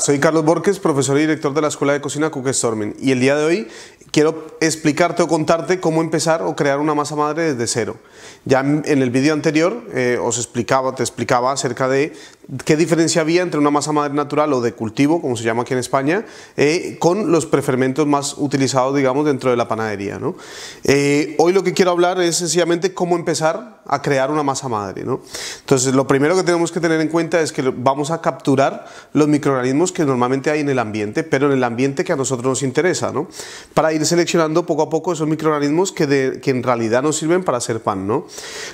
Soy Carlos Borges, profesor y director de la Escuela de Cocina Cook y el día de hoy quiero explicarte o contarte cómo empezar o crear una masa madre desde cero. Ya en el vídeo anterior eh, os explicaba, te explicaba acerca de qué diferencia había entre una masa madre natural o de cultivo, como se llama aquí en España, eh, con los prefermentos más utilizados, digamos, dentro de la panadería. Eh, hoy lo que quiero hablar es sencillamente cómo empezar a crear una masa madre. Entonces, lo primero que tenemos que tener en cuenta es que vamos a capturar los microorganismos que normalmente hay en el ambiente, pero en el ambiente que a nosotros nos interesa, ¿no? para ir seleccionando poco a poco esos microorganismos que, que en realidad nos sirven para hacer pan. ¿no?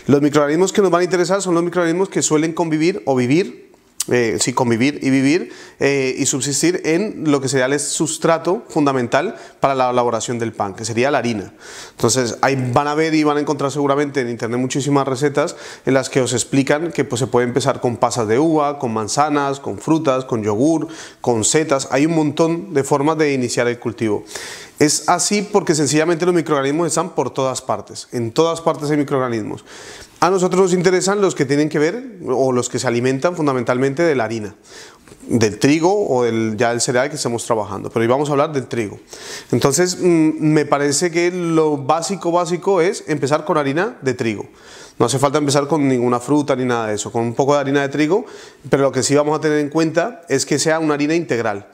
Los microorganismos que nos van a interesar son los microorganismos que suelen convivir o vivir eh, sí, convivir y vivir eh, y subsistir en lo que sería el sustrato fundamental para la elaboración del pan, que sería la harina. Entonces, ahí van a ver y van a encontrar seguramente en internet muchísimas recetas en las que os explican que pues, se puede empezar con pasas de uva, con manzanas, con frutas, con yogur, con setas. Hay un montón de formas de iniciar el cultivo. Es así porque sencillamente los microorganismos están por todas partes. En todas partes hay microorganismos. A nosotros nos interesan los que tienen que ver o los que se alimentan fundamentalmente de la harina, del trigo o del, ya del cereal que estamos trabajando, pero hoy vamos a hablar del trigo. Entonces, mm, me parece que lo básico, básico es empezar con harina de trigo. No hace falta empezar con ninguna fruta ni nada de eso, con un poco de harina de trigo, pero lo que sí vamos a tener en cuenta es que sea una harina integral.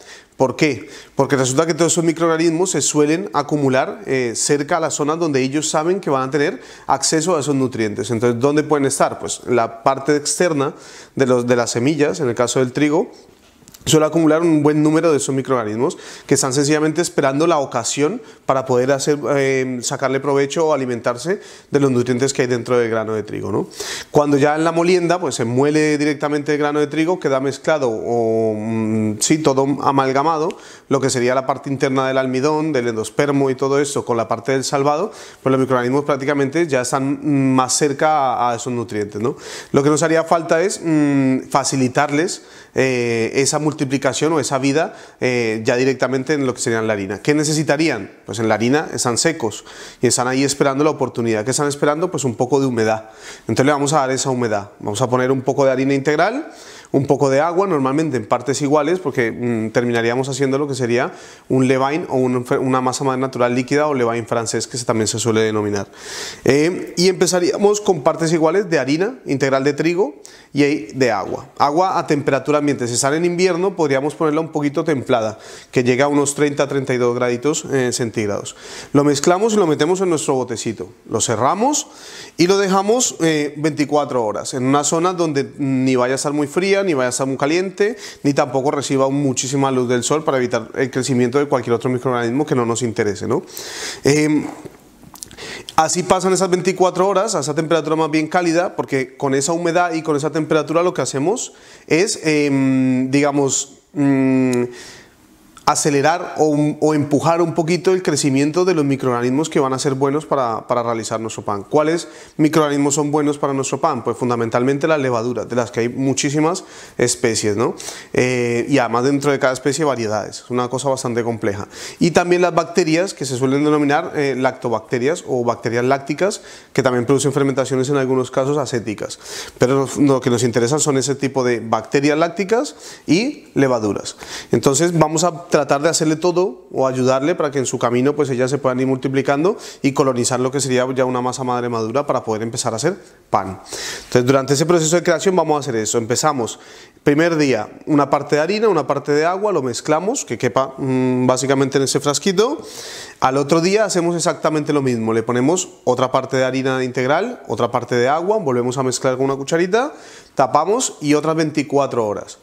¿Por qué? Porque resulta que todos esos microorganismos se suelen acumular eh, cerca a las zonas donde ellos saben que van a tener acceso a esos nutrientes. Entonces, ¿dónde pueden estar? Pues la parte externa de, los, de las semillas, en el caso del trigo, suele acumular un buen número de esos microorganismos que están sencillamente esperando la ocasión para poder hacer, em, sacarle provecho o alimentarse de los nutrientes que hay dentro del grano de trigo. Cuando ya en la molienda pues, se muele directamente el grano de trigo, queda mezclado o mm, sí, todo amalgamado, lo que sería la parte interna del almidón, del endospermo y todo eso, con la parte del salvado, pues los microorganismos prácticamente ya están mm, más cerca a, esos nutrientes. ¿no? Lo que nos haría falta es mm, facilitarles eh, esa multiplicación o esa vida eh, ya directamente en lo que sería la harina. ¿Qué necesitarían? Pues en la harina están secos y están ahí esperando la oportunidad. ¿Qué están esperando? Pues un poco de humedad. Entonces le vamos a dar esa humedad. Vamos a poner un poco de harina integral un poco de agua, normalmente en partes iguales, porque mm, terminaríamos haciendo lo que sería un levain o una masa más natural líquida o levain francés, que también se suele denominar. Eh, y empezaríamos con partes iguales de harina integral de trigo y de agua. Agua a temperatura ambiente. Si sale en invierno, podríamos ponerla un poquito templada, que llega a unos 30-32 graditos eh, centígrados. Lo mezclamos y lo metemos en nuestro botecito. Lo cerramos y lo dejamos 24 eh, horas en una zona donde mm, ni vaya a estar muy fría ni vaya a muy caliente, ni tampoco reciba muchísima luz del sol para evitar el crecimiento de cualquier otro microorganismo que no nos interese. Em, así pasan esas 24 horas a esa temperatura más bien cálida, porque con esa humedad y con esa temperatura lo que hacemos es, em, digamos, mm, acelerar o, empujar un poquito el crecimiento de los microorganismos que van a ser buenos para, realizar nuestro pan. ¿Cuáles microorganismos son buenos para nuestro pan? Pues fundamentalmente las levaduras, de las que hay muchísimas especies, ¿no? Eh, y además dentro de cada especie variedades, es una cosa bastante compleja. Y también las bacterias, que se suelen denominar eh, lactobacterias o bacterias lácticas, que también producen fermentaciones en algunos casos acéticas. Pero lo que nos interesan son ese tipo de bacterias lácticas y levaduras. Entonces vamos a tratar de hacerle todo o ayudarle para que en su camino pues ellas se puedan ir multiplicando y colonizar lo que sería ya una masa madre madura para poder empezar a hacer pan. Entonces durante ese proceso de creación vamos a hacer eso, empezamos primer día una parte de harina, una parte de agua, lo mezclamos que quepa mm, básicamente en ese frasquito, al otro día hacemos exactamente lo mismo, le ponemos otra parte de harina integral, otra parte de agua, volvemos a mezclar con una cucharita, tapamos y otras 24 horas.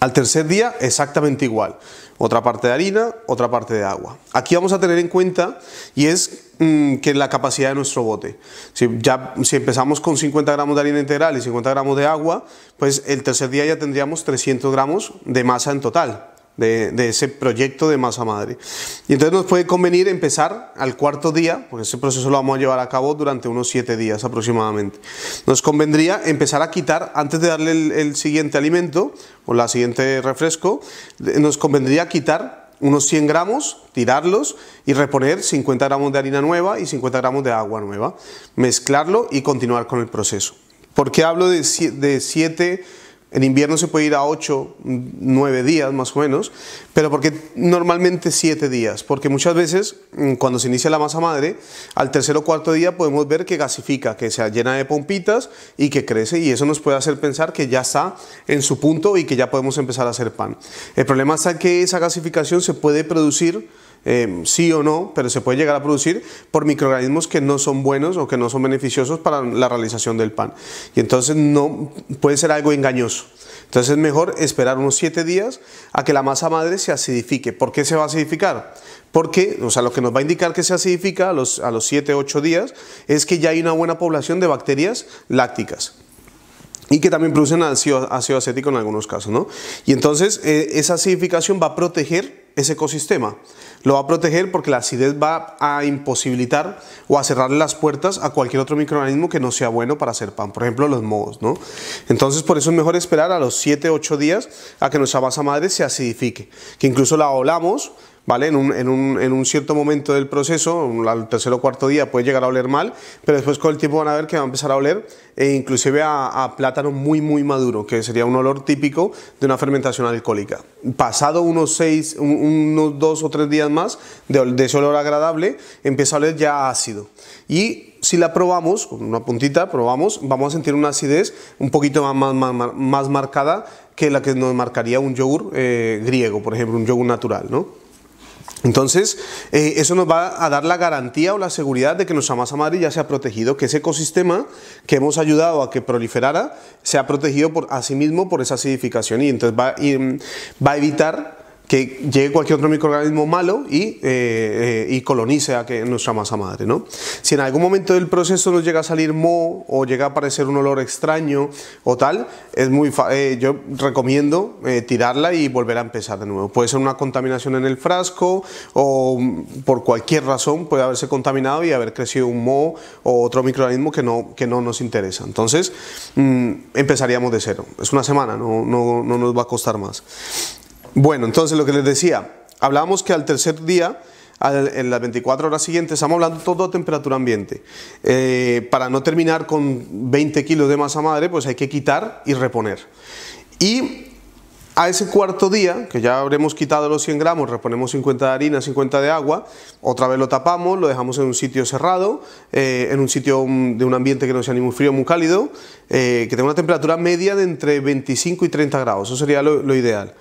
Al tercer día exactamente igual, otra parte de harina, otra parte de agua. Aquí vamos a tener en cuenta y es mm, que la capacidad de nuestro bote. Si, ya, si empezamos con 50 gramos de harina integral y 50 gramos de agua, pues el tercer día ya tendríamos 300 gramos de masa en total de, ese proyecto de masa madre. Y entonces nos puede convenir empezar al cuarto día, porque ese proceso lo vamos a llevar a cabo durante unos siete días aproximadamente. Nos convendría empezar a quitar, antes de darle el, siguiente alimento o la siguiente refresco, nos convendría quitar unos 100 gramos, tirarlos y reponer 50 gramos de harina nueva y 50 gramos de agua nueva, mezclarlo y continuar con el proceso. ¿Por qué hablo de 7 en invierno se puede ir a 8, 9 días más o menos, pero porque normalmente 7 días, porque muchas veces mm, cuando se inicia la masa madre, al tercer o cuarto día podemos ver que gasifica, que se llena de pompitas y que crece y eso nos puede hacer pensar que ya está en su punto y que ya podemos empezar a hacer pan. El problema está que esa gasificación se puede producir Em, sí o no, pero se puede llegar a producir por microorganismos que no son buenos o que no son beneficiosos para la realización del pan. Y entonces no puede ser algo engañoso. Entonces es mejor esperar unos 7 días a que la masa madre se acidifique. ¿Por qué se va a acidificar? Porque, o sea, lo que nos va a indicar que se acidifica a los, a los 7, 8 días es que ya hay una buena población de bacterias lácticas y que también producen ácido, ácido, acético en algunos casos, ¿no? Y entonces eh, esa acidificación va a proteger ese ecosistema, lo va a proteger porque la acidez va a imposibilitar o a cerrarle las puertas a cualquier otro microorganismo que no sea bueno para hacer pan, por ejemplo los mohos, ¿no? Entonces por eso es mejor esperar a los 7-8 días a que nuestra masa madre se acidifique, que incluso la olamos ¿vale? En un, en un, en un cierto momento del proceso, al tercer o cuarto día puede llegar a oler mal, pero después con el tiempo van a ver que va a empezar a oler e inclusive a, plátano muy muy maduro, que sería un olor típico de una fermentación alcohólica. Pasado unos seis, unos dos o tres días más de, de ese olor agradable, empieza a oler ya ácido. Y si la probamos, con una puntita, probamos, vamos a sentir una acidez un poquito más, más, más, más marcada que la que nos marcaría un yogur eh, griego, por ejemplo, un yogur natural, ¿no? Entonces, eh, eso nos va a dar la garantía o la seguridad de que nuestra masa madre ya se ha protegido, que ese ecosistema que hemos ayudado a que proliferara se ha protegido por, a sí mismo por esa acidificación y entonces va a evitar que llegue cualquier otro microorganismo malo eh, eh, y, colonice a que nuestra masa madre. ¿no? Si en algún momento del proceso nos llega a salir moho o llega a aparecer un olor extraño o tal, es muy eh, yo recomiendo tirarla y volver a empezar de nuevo. Puede ser una contaminación en el frasco o mm, por cualquier razón puede haberse contaminado y haber crecido un moho o otro microorganismo que no, que no nos interesa. Entonces mm, empezaríamos de cero. Es una semana, no, no nos va a costar más. Bueno, entonces lo que les decía, hablábamos que al tercer día, en las 24 horas siguientes, estamos hablando todo a temperatura ambiente. Eh, para no terminar con 20 kilos de masa madre, pues hay que quitar y reponer. Y a ese cuarto día, que ya habremos quitado los 100 gramos, reponemos 50 de harina, 50 de agua, otra vez lo tapamos, lo dejamos en un sitio cerrado, eh, en un sitio mm, de un ambiente que no sea ni muy frío ni muy cálido, eh, que tenga una temperatura media de entre 25 y 30 grados, eso sería lo ideal.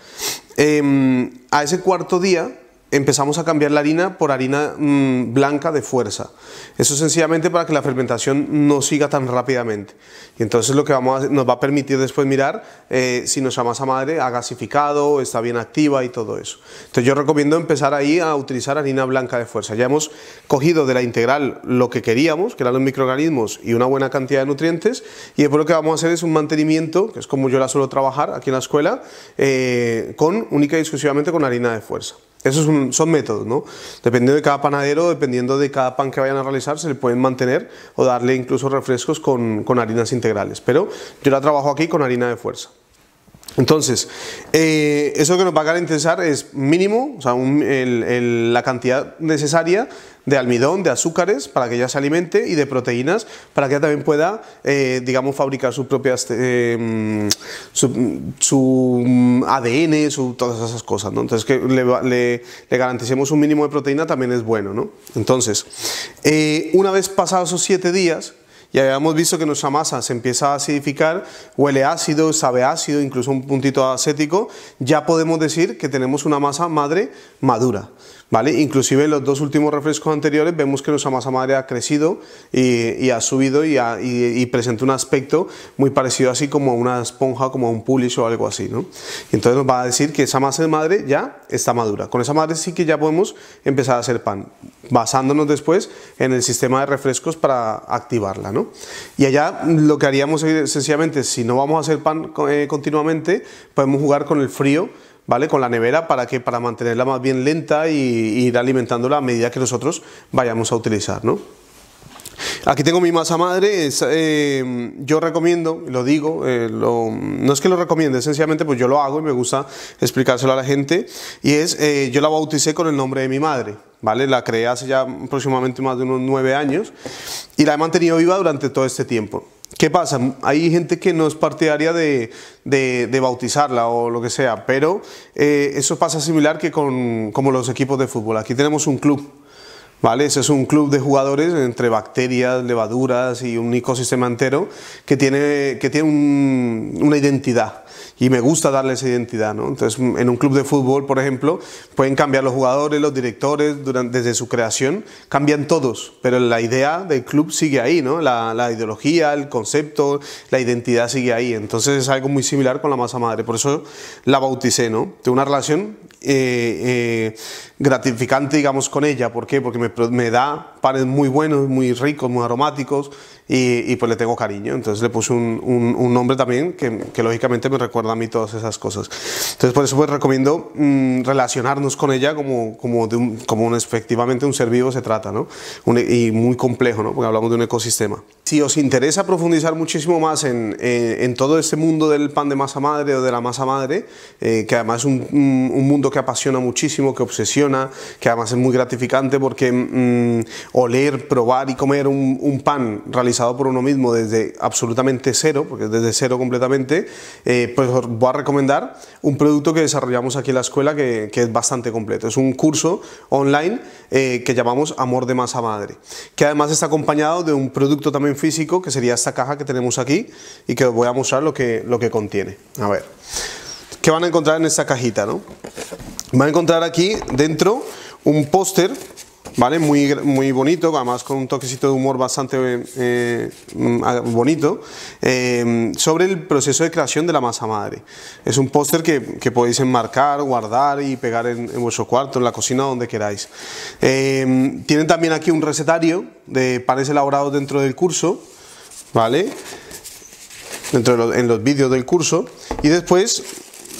Em, a ese cuarto día empezamos a cambiar la harina por harina mm, blanca de fuerza. Eso sencillamente para que la fermentación no siga tan rápidamente. Y entonces lo que vamos nos va a permitir después mirar eh, si nuestra masa madre ha gasificado, está bien activa y todo eso. Entonces yo recomiendo empezar ahí a utilizar harina blanca de fuerza. Ya hemos cogido de la integral lo que queríamos, que eran los microorganismos y una buena cantidad de nutrientes, y después lo que vamos a hacer es un mantenimiento, que es como yo la suelo trabajar aquí en la escuela, eh, con única y exclusivamente con harina de fuerza. Esos son, métodos, ¿no? Dependiendo de cada panadero, dependiendo de cada pan que vayan a realizar, se le pueden mantener o darle incluso refrescos con, con harinas integrales. Pero yo la trabajo aquí con harina de fuerza. Entonces, eh, eso que nos va a garantizar es mínimo, o sea, la cantidad necesaria de almidón, de azúcares para que ella se alimente y de proteínas para que ella también pueda, eh, digamos, fabricar sus propias, eh, mm, su, su, mm, ADN, su, todas esas cosas, ¿no? Entonces, que le, garanticemos un mínimo de proteína también es bueno, ¿no? Entonces, una vez pasados esos siete días, y habíamos visto que nuestra masa se empieza a acidificar, huele ácido, sabe ácido, incluso un puntito acético, ya podemos decir que tenemos una masa madre madura. ¿Vale? Inclusive en los dos últimos refrescos anteriores vemos que nuestra masa madre ha crecido y, ha subido y, presenta un aspecto muy parecido así como a una esponja, como a un pulish o algo así. ¿no? y Entonces nos va a decir que esa masa de madre ya está madura. Con esa madre sí que ya podemos empezar a hacer pan, basándonos después en el sistema de refrescos para activarla. ¿no? Y allá lo que haríamos es, sencillamente, si no vamos a hacer pan eh, continuamente, podemos jugar con el frío, ¿vale? Con la nevera para que para mantenerla más bien lenta e ir alimentándola a medida que nosotros vayamos a utilizar, ¿no? Aquí tengo mi masa madre, em, yo recomiendo, lo digo, eh, lo, no es que lo recomiende, sencillamente pues yo lo hago y me gusta explicárselo a la gente, y es, eh, yo la bauticé con el nombre de mi madre, ¿vale? La creé hace ya aproximadamente más de unos nueve años y la he mantenido viva durante todo este tiempo. ¿Qué pasa? Hay gente que no es partidaria de, bautizarla o lo que sea, pero eh, eso pasa similar que con como los equipos de fútbol. Aquí tenemos un club, ¿Vale? Ese es un club de jugadores entre bacterias, levaduras y un ecosistema entero que tiene, que tiene una identidad y me gusta darle esa identidad. Entonces, en un club de fútbol, por ejemplo, pueden cambiar los jugadores, los directores, durante, desde su creación, cambian todos, pero la idea del club sigue ahí, ¿no? la, ideología, el concepto, la identidad sigue ahí. Entonces, es algo muy similar con la masa madre. Por eso la bauticé, ¿no? Tengo una relación eh, eh, gratificante, digamos, con ella. ¿Por Porque me, me da panes muy buenos, muy ricos, muy aromáticos y, pues le tengo cariño, entonces le puse un, un, nombre también que, lógicamente me recuerda a mí todas esas cosas. Entonces por eso pues recomiendo mm, relacionarnos con ella como, como, como efectivamente un ser vivo se trata, ¿no? E, y muy complejo, ¿no? Porque hablamos de un ecosistema. Si os interesa profundizar muchísimo más en, en, todo este mundo del pan de masa madre o de la masa madre, eh, que además es un, un, mundo que apasiona muchísimo, que obsesiona, que además es muy gratificante porque mm, oler, probar y comer un, un pan realizado por uno mismo desde absolutamente cero, porque desde cero completamente, eh, pues voy a recomendar un producto que desarrollamos aquí en la escuela que, es bastante completo. Es un curso online eh, que llamamos Amor de Masa Madre, que además está acompañado de un producto también físico que sería esta caja que tenemos aquí y que os voy a mostrar lo que, lo que contiene. A ver, ¿qué van a encontrar en esta cajita? No? Van a encontrar aquí dentro un póster ¿vale? Muy, muy bonito, además con un toquecito de humor bastante eh, mm, bonito, eh, sobre el proceso de creación de la masa madre. Es un póster que, podéis enmarcar, guardar y pegar en, vuestro cuarto, en la cocina, donde queráis. Eh, tienen también aquí un recetario de panes elaborados dentro del curso, ¿vale? Dentro en los vídeos del curso. Y después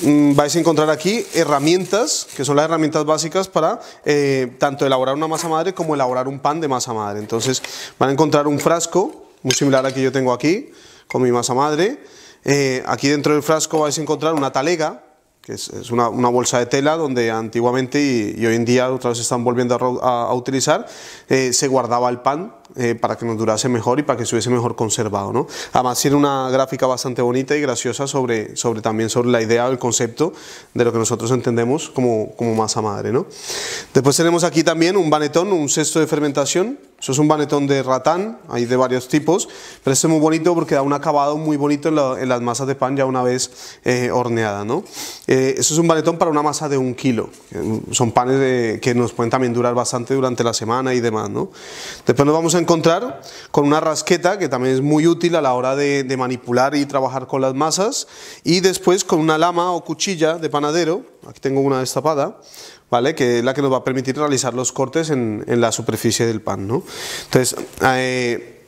Mm, vais a encontrar aquí herramientas, que son las herramientas básicas para eh, tanto elaborar una masa madre como elaborar un pan de masa madre. Entonces van a encontrar un frasco, muy similar al que yo tengo aquí, con mi masa madre. Eh, aquí dentro del frasco vais a encontrar una talega, que es, una, bolsa de tela donde antiguamente y, hoy en día otra vez se están volviendo a, utilizar, eh, se guardaba el pan eh, para que nos durase mejor y para que estuviese mejor conservado. ¿no? Además tiene una gráfica bastante bonita y graciosa sobre, sobre también sobre la idea o el concepto de lo que nosotros entendemos como, masa madre. ¿no? Después tenemos aquí también un banetón, un cesto de fermentación. Eso es un banetón de ratán, hay de varios tipos, pero este es muy bonito porque da un acabado muy bonito en, las masas de pan ya una vez eh, horneada. ¿no? Eh, eso es un banetón para una masa de un kilo. Son panes que nos pueden también durar bastante durante la semana y demás. ¿no? Después nos vamos a encontrar con una rasqueta que también es muy útil a la hora de, manipular y trabajar con las masas y después con una lama o cuchilla de panadero, aquí tengo una destapada, ¿vale? que es la que nos va a permitir realizar los cortes en, la superficie del pan. ¿no? Entonces, eh,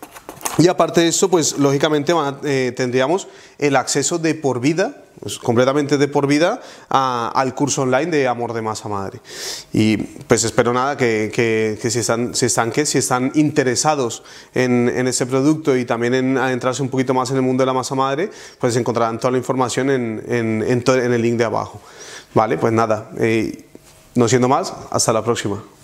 y aparte de eso, pues lógicamente eh, tendríamos el acceso de por vida pues, completamente de por vida al curso online de Amor de Masa Madre. Y pues espero nada que, que, si, están, si, están, si están interesados en, en ese producto y también en adentrarse un poquito más en el mundo de la masa madre, pues encontrarán toda la información en, en, en, el link de abajo. Vale, pues nada, eh, no siendo más, hasta la próxima.